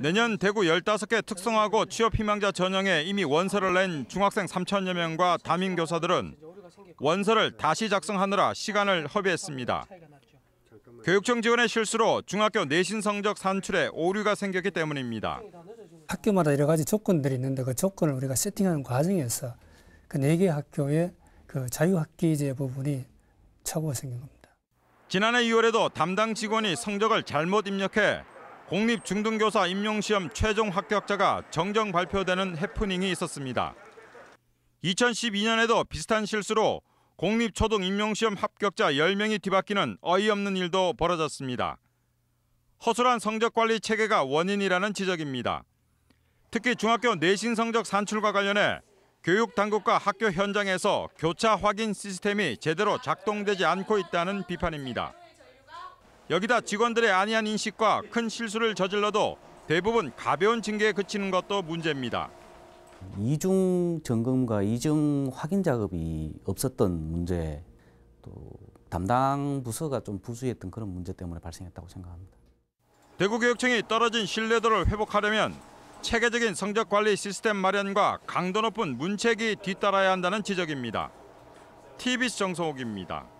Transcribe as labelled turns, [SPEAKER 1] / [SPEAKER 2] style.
[SPEAKER 1] 내년 대구 15개 특성화고 취업 희망자 전형에 이미 원서를 낸 중학생 3천여 명과 담임 교사들은 원서를 다시 작성하느라 시간을 허비했습니다. 교육청 지원의 실수로 중학교 내신 성적 산출에 오류가 생겼기 때문입니다.
[SPEAKER 2] 학교마다 여러 가지 조건들이 있는데 그 조건을 우리가 세팅하는 과정에서 그 4개 학교의 그 자유학기제 부분이 착오가 생긴 겁니다.
[SPEAKER 1] 지난해 2월에도 담당 직원이 성적을 잘못 입력해 공립 중등교사 임용시험 최종 합격자가 정정 발표되는 해프닝이 있었습니다. 2012년에도 비슷한 실수로 공립초등 임용시험 합격자 10명이 뒤바뀌는 어이없는 일도 벌어졌습니다. 허술한 성적관리 체계가 원인이라는 지적입니다. 특히 중학교 내신 성적 산출과 관련해 교육당국과 학교 현장에서 교차 확인 시스템이 제대로 작동되지 않고 있다는 비판입니다. 여기다 직원들의 안이한 인식과 큰 실수를 저질러도 대부분 가벼운 징계에 그치는 것도 문제입니다.
[SPEAKER 3] 이중 점검과 이중 확인 작업이 없었던 문제, 또 담당 부서가 좀 부수했던 그런 문제 때문에 발생했다고 생각합니다.
[SPEAKER 1] 대구교육청이 떨어진 신뢰도를 회복하려면 체계적인 성적 관리 시스템 마련과 강도 높은 문책이 뒤따라야 한다는 지적입니다. TBS 정성욱입니다.